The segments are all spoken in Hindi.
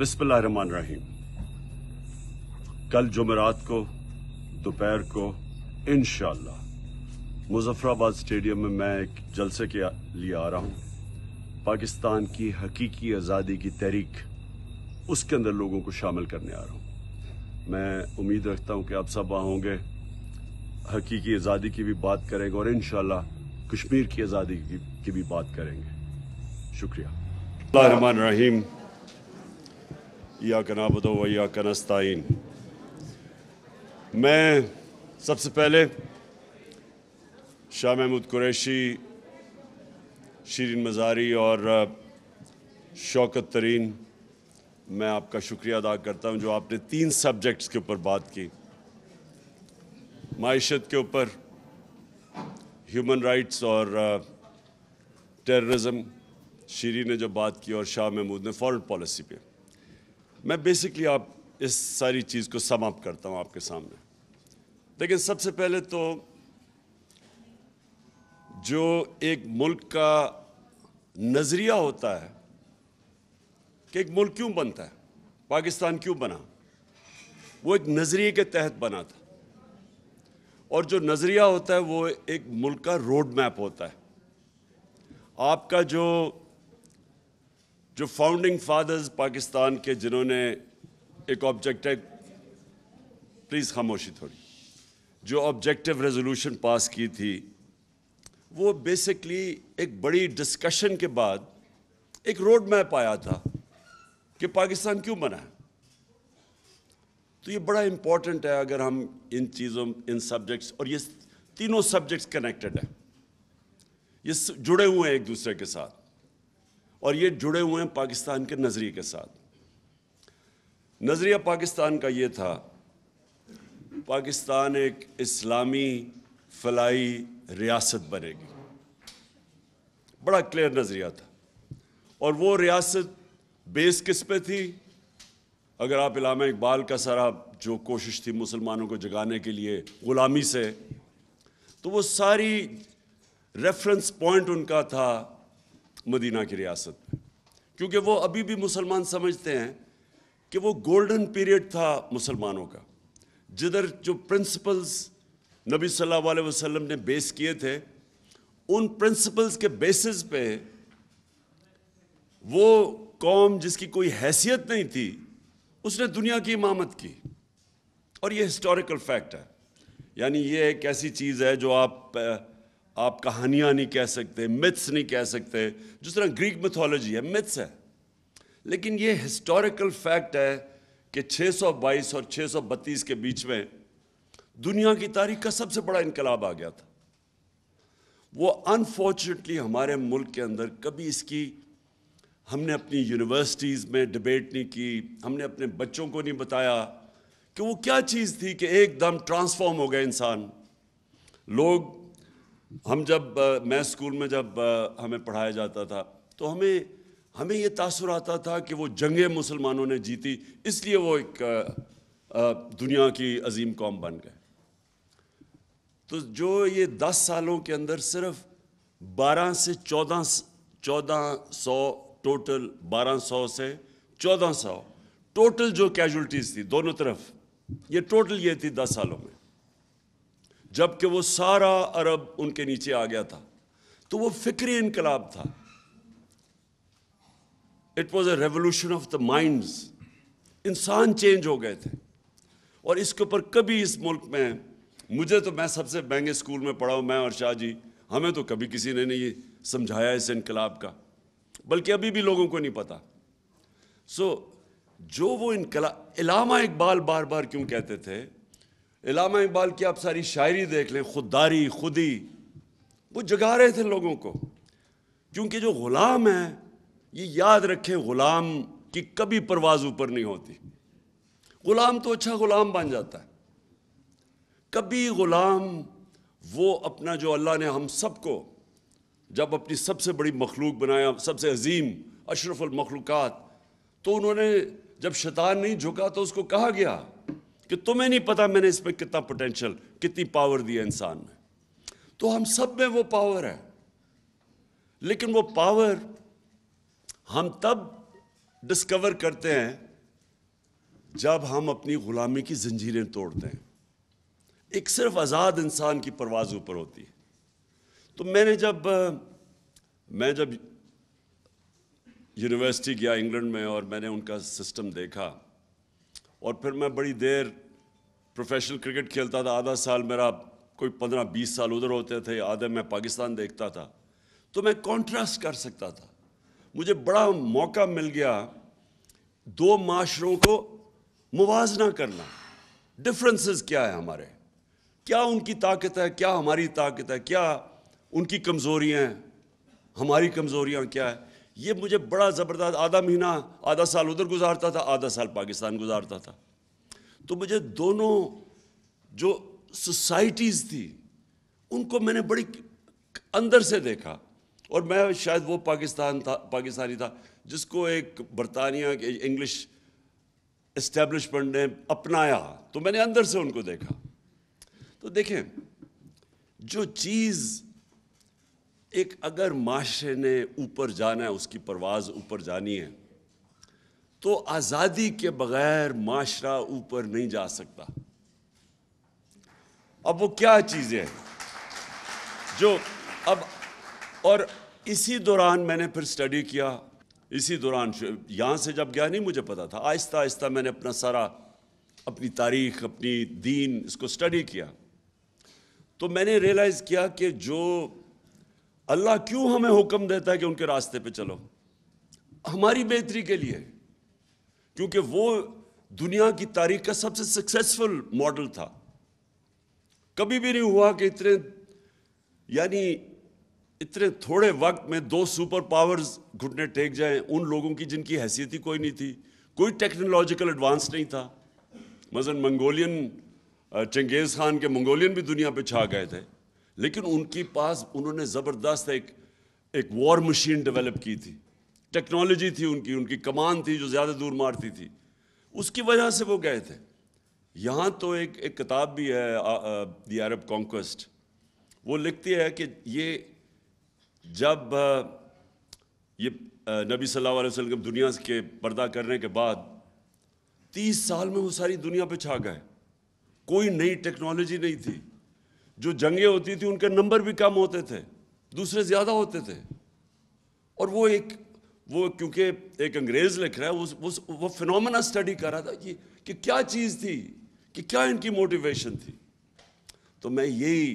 बिस्मिल्लाहमान रहीम कल जुमेरात को दोपहर को इन मुजफ्फराबाद स्टेडियम में मैं एक जलसे के लिए आ रहा हूँ पाकिस्तान की हकीकी आज़ादी की तहरीक उसके अंदर लोगों को शामिल करने आ रहा हूँ मैं उम्मीद रखता हूँ कि आप सब वहां होंगे हकीकी आज़ादी की भी बात करेंगे और इन कश्मीर की आज़ादी की, की भी बात करेंगे शुक्रिया रहमान रहीम या कना बदो व या कनस्ताइन मैं सबसे पहले शाह महमूद कुरैशी शरीन मज़ारी और शौकत तरीन मैं आपका शुक्रिया अदा करता हूँ जो आपने तीन सब्जेक्ट्स के ऊपर बात की मीशत के ऊपर ह्यूमन राइट्स और टेररिज्म शीरी ने जो बात की और शाह महमूद ने फॉरेन पॉलिसी पे मैं बेसिकली आप इस सारी चीज़ को समाप्त करता हूँ आपके सामने लेकिन सबसे पहले तो जो एक मुल्क का नज़रिया होता है कि एक मुल्क क्यों बनता है पाकिस्तान क्यों बना वो एक नज़रिए के तहत बना था और जो नज़रिया होता है वो एक मुल्क का रोड मैप होता है आपका जो जो फाउंडिंग फादर्स पाकिस्तान के जिन्होंने एक ऑब्जेक्टिव प्लीज़ खामोशी थोड़ी जो ऑब्जेक्टिव रेजोल्यूशन पास की थी वो बेसिकली एक बड़ी डिस्कशन के बाद एक रोड मैप आया था कि पाकिस्तान क्यों बना है तो ये बड़ा इम्पॉर्टेंट है अगर हम इन चीज़ों इन सब्जेक्ट्स और ये तीनों सब्जेक्ट्स कनेक्टेड हैं ये जुड़े हुए हैं एक दूसरे के साथ और ये जुड़े हुए हैं पाकिस्तान के नज़रिए के साथ नज़रिया पाकिस्तान का ये था पाकिस्तान एक इस्लामी फलाई रियासत बनेगी बड़ा क्लियर नज़रिया था और वो रियासत बेस किस पे थी अगर आप इलामा इकबाल का सारा जो कोशिश थी मुसलमानों को जगाने के लिए ग़ुलामी से तो वो सारी रेफरेंस पॉइंट उनका था मदीना की रियासत में क्योंकि वो अभी भी मुसलमान समझते हैं कि वो गोल्डन पीरियड था मुसलमानों का जिधर जो प्रिंसिपल्स नबी सल्लल्लाहु अलैहि वसल्लम ने बेस किए थे उन प्रिंसिपल्स के बेसिस पे वो कौम जिसकी कोई हैसियत नहीं थी उसने दुनिया की इमामत की और ये हिस्टोरिकल फैक्ट है यानी ये एक ऐसी चीज़ है जो आप आप कहानियां नहीं कह सकते मिथ्स नहीं कह सकते जिस तरह ग्रीक मिथोलॉजी है मिथ्स है लेकिन ये हिस्टोरिकल फैक्ट है कि 622 और 632 के बीच में दुनिया की तारीख का सबसे बड़ा इनकलाब आ गया था वो अनफॉर्चुनेटली हमारे मुल्क के अंदर कभी इसकी हमने अपनी यूनिवर्सिटीज़ में डिबेट नहीं की हमने अपने बच्चों को नहीं बताया कि वो क्या चीज़ थी कि एकदम ट्रांसफॉर्म हो गए इंसान लोग हम जब मैं स्कूल में जब हमें पढ़ाया जाता था तो हमें हमें ये तासर आता था कि वो जंगे मुसलमानों ने जीती इसलिए वो एक दुनिया की अजीम कौम बन गए तो जो ये दस सालों के अंदर सिर्फ बारह से चौदह चौदह सौ टोटल बारह सौ से चौदह सौ टोटल जो कैजुलटीज थी दोनों तरफ ये टोटल ये थी दस सालों में जबकि वो सारा अरब उनके नीचे आ गया था तो वो फिक्री इनकलाब था it was a revolution of the minds इंसान चेंज हो गए थे और इसके ऊपर कभी इस मुल्क में मुझे तो मैं सबसे महंगे स्कूल में पढ़ा हूँ मैं और शाह जी हमें तो कभी किसी ने नहीं समझाया इस इनकलाब का बल्कि अभी भी लोगों को नहीं पता सो so, जो वो इनकला इलामा इकबाल बार बार क्यों कहते थे इलामा इकबाल की आप सारी शायरी देख लें खुददारी खुदी वो जगा रहे थे लोगों को क्योंकि जो ग़ुलाम है ये याद रखें ग़ुलाम की कभी परवाज ऊपर नहीं होती ग़ुलाम तो अच्छा ग़ुलाम बन जाता है कभी ग़ुलाम वो अपना जो अल्लाह ने हम सबको जब अपनी सबसे बड़ी मखलूक बनाया सबसे अजीम अशरफुल मखलूक तो उन्होंने जब शैतान नहीं झुका तो उसको कहा गया कि तुम्हें नहीं पता मैंने इस पर कितना पोटेंशियल कितनी पावर दी है इंसान में तो हम सब में वो पावर है लेकिन वो पावर हम तब डिस्कवर करते हैं जब हम अपनी गुलामी की जंजीरें तोड़ते हैं एक सिर्फ आज़ाद इंसान की परवाज ऊपर होती है तो मैंने जब मैं जब यूनिवर्सिटी गया इंग्लैंड में और मैंने उनका सिस्टम देखा और फिर मैं बड़ी देर प्रोफेशनल क्रिकेट खेलता था आधा साल मेरा कोई पंद्रह बीस साल उधर होते थे आधे मैं पाकिस्तान देखता था तो मैं कॉन्ट्रास्ट कर सकता था मुझे बड़ा मौका मिल गया दो माशरों को मुवजना करना डिफरेंसेस क्या है हमारे क्या उनकी ताकत है क्या हमारी ताकत है क्या उनकी कमज़ोरियाँ हैं हमारी कमज़ोरियाँ क्या है ये मुझे बड़ा ज़बरदस्त आधा महीना आधा साल उधर गुजारता था आधा साल पाकिस्तान गुजारता था तो मुझे दोनों जो सोसाइटीज़ थी उनको मैंने बड़ी अंदर से देखा और मैं शायद वो पाकिस्तान था पाकिस्तानी था जिसको एक बरतानिया के इंग्लिश इस्टेब्लिशमेंट ने अपनाया तो मैंने अंदर से उनको देखा तो देखें जो चीज़ एक अगर माशरे ने ऊपर जाना है उसकी परवाज़ ऊपर जानी है तो आज़ादी के बगैर माशरा ऊपर नहीं जा सकता अब वो क्या चीज़ें हैं जो अब और इसी दौरान मैंने फिर स्टडी किया इसी दौरान यहाँ से जब गया नहीं मुझे पता था आहिस्ता आहिस्ता मैंने अपना सारा अपनी तारीख अपनी दीन इसको स्टडी किया तो मैंने रियलाइज़ किया कि जो अल्लाह क्यों हमें हुक्म देता है कि उनके रास्ते पे चलो हमारी बेहतरी के लिए क्योंकि वो दुनिया की तारीख का सबसे सक्सेसफुल मॉडल था कभी भी नहीं हुआ कि इतने यानी इतने थोड़े वक्त में दो सुपर पावर्स घुटने टेक जाएं उन लोगों की जिनकी हैसियत ही कोई नहीं थी कोई टेक्नोलॉजिकल एडवांस नहीं था मजन मंगोलियन चंगेज़ खान के मंगोलियन भी दुनिया पे छा गए थे लेकिन उनके पास उन्होंने ज़बरदस्त एक एक वॉर मशीन डेवलप की थी टेक्नोलॉजी थी उनकी उनकी कमान थी जो ज़्यादा दूर मारती थी उसकी वजह से वो गए थे यहाँ तो एक एक किताब भी है दी अरब कॉन्क्वेस्ट वो लिखती है कि ये जब आ, ये नबी सल्लल्लाहु अलैहि वसल्लम दुनिया के पर्दा करने के बाद तीस साल में वो सारी दुनिया पे छा गए कोई नई टेक्नोलॉजी नहीं थी जो जंगें होती थी उनके नंबर भी कम होते थे दूसरे ज़्यादा होते थे और वो एक वो क्योंकि एक अंग्रेज़ लिख रहा है उस, उस वो फिनोमेना स्टडी कर रहा था कि, कि क्या चीज़ थी कि क्या इनकी मोटिवेशन थी तो मैं यही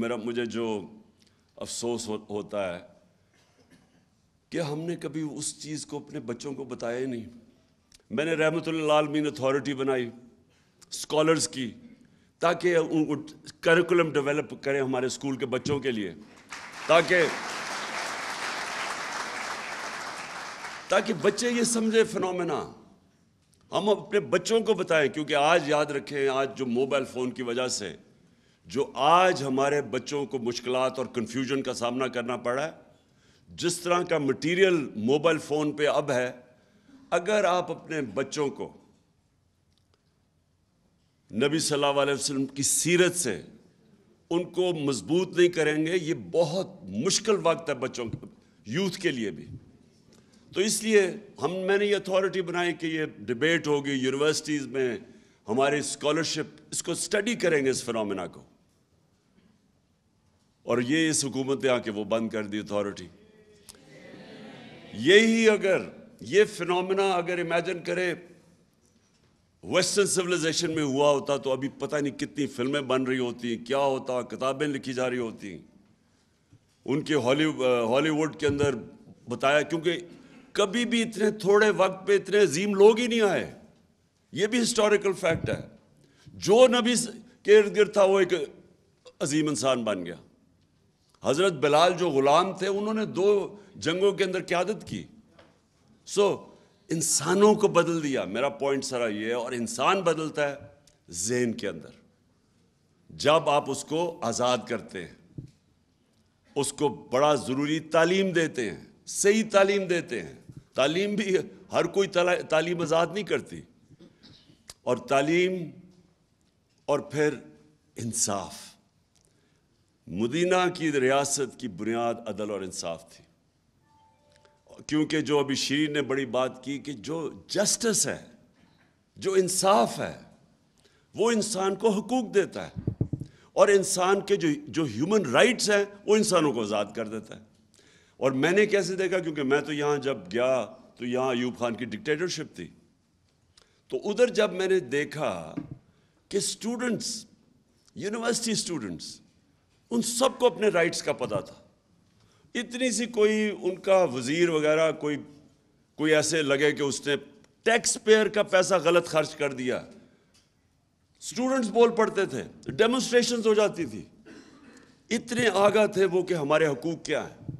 मेरा मुझे जो अफसोस हो, होता है कि हमने कभी उस चीज़ को अपने बच्चों को बताया ही नहीं मैंने रहमत लालमीन अथॉरिटी बनाई स्कॉलर्स की ताकि उनको करिकुलम डेवलप करें हमारे स्कूल के बच्चों के लिए ताकि ताकि बच्चे ये समझे फिनोमेना हम अपने बच्चों को बताएं क्योंकि आज याद रखें आज जो मोबाइल फ़ोन की वजह से जो आज हमारे बच्चों को मुश्किल और कन्फ्यूजन का सामना करना पड़ा है जिस तरह का मटेरियल मोबाइल फ़ोन पे अब है अगर आप अपने बच्चों को नबी सल्लल्लाहु अलैहि वसल्लम की सीरत से उनको मजबूत नहीं करेंगे ये बहुत मुश्किल वक्त है बच्चों के यूथ के लिए भी तो इसलिए हम मैंने ये अथॉरिटी बनाई कि ये डिबेट होगी यूनिवर्सिटीज़ में हमारे स्कॉलरशिप इसको स्टडी करेंगे इस फिनमिना को और ये इस हुकूमत ने आके वो बंद कर दी अथॉरिटी यही अगर ये फिनमिना अगर इमेजिन करे वेस्टर्न सिविलाइजेशन में हुआ होता तो अभी पता नहीं कितनी फिल्में बन रही होती क्या होता किताबें लिखी जा रही होती उनके हॉलीवुड के अंदर बताया क्योंकि कभी भी इतने थोड़े वक्त पे इतने अजीम लोग ही नहीं आए ये भी हिस्टोरिकल फैक्ट है जो नबी के इर्द गिर्द था वो एक अजीम इंसान बन गया हज़रत बिलाल जो ग़ुलाम थे उन्होंने दो जंगों के अंदर क्यादत की सो so, इंसानों को बदल दिया मेरा पॉइंट सारा ये है और इंसान बदलता है जेन के अंदर जब आप उसको आज़ाद करते हैं उसको बड़ा ज़रूरी तालीम देते हैं सही तालीम देते हैं तालीम भी हर कोई तालीम आज़ाद नहीं करती और तालीम और फिर इंसाफ मुदीना की रियासत की बुनियाद अदल और इंसाफ थी क्योंकि जो अभी शीर ने बड़ी बात की कि जो जस्टिस है जो इंसाफ है वो इंसान को हकूक देता है और इंसान के जो जो ह्यूमन राइट्स हैं वो इंसानों को आज़ाद कर देता है और मैंने कैसे देखा क्योंकि मैं तो यहाँ जब गया तो यहाँ ऐब खान की डिक्टेटरशिप थी तो उधर जब मैंने देखा कि स्टूडेंट्स यूनिवर्सिटी स्टूडेंट्स उन सबको अपने राइट्स का पता था इतनी सी कोई उनका वज़ीर वगैरह कोई कोई ऐसे लगे कि उसने टैक्स पेयर का पैसा गलत खर्च कर दिया स्टूडेंट्स बोल पड़ते थे डेमोस्ट्रेशन हो जाती थी इतने आगा थे वो कि हमारे हकूक क्या हैं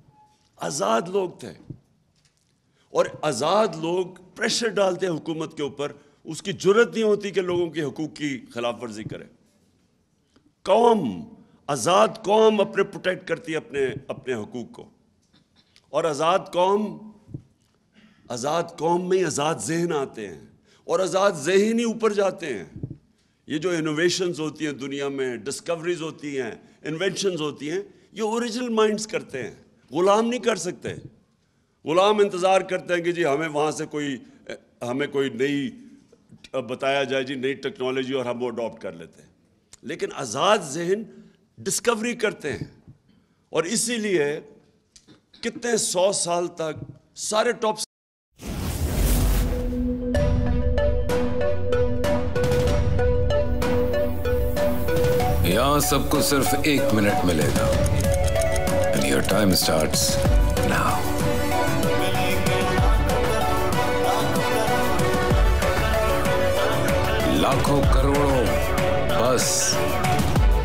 आज़ाद लोग थे और आज़ाद लोग प्रेशर डालते हैं हुकूमत के ऊपर उसकी जरूरत नहीं होती कि लोगों के हकूक की खिलाफ वर्जी करें कौम आज़ाद कौम अपने प्रोटेक्ट करती है अपने अपने हकूक़ को और आज़ाद कौम आज़ाद कौम में ही आज़ाद जहन आते हैं और आज़ाद जहन ही ऊपर जाते हैं ये जो इनोवेशन होती हैं दुनिया में डिस्कवरीज होती हैं इन्वेंशन होती हैं ये ओरिजिनल माइंड्स करते हैं ग़ुलाम नहीं कर सकते ग़ुलाम इंतज़ार करते हैं कि जी हमें वहाँ से कोई हमें कोई नई बताया जाए जी नई टेक्नोलॉजी और हम वो अडॉप्ट कर लेते हैं लेकिन आज़ाद जहन डिस्कवरी करते हैं और इसीलिए कितने सौ साल तक सारे टॉप यहां सबको सिर्फ एक मिनट मिलेगा and your time starts now लाखों करोड़ों बस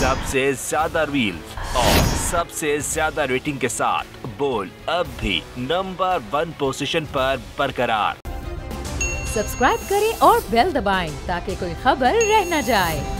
सबसे ज्यादा रील्स और सबसे ज्यादा रेटिंग के साथ बोल अब भी नंबर वन पोजीशन पर बरकरार सब्सक्राइब करें और बेल दबाएं ताकि कोई खबर रह न जाए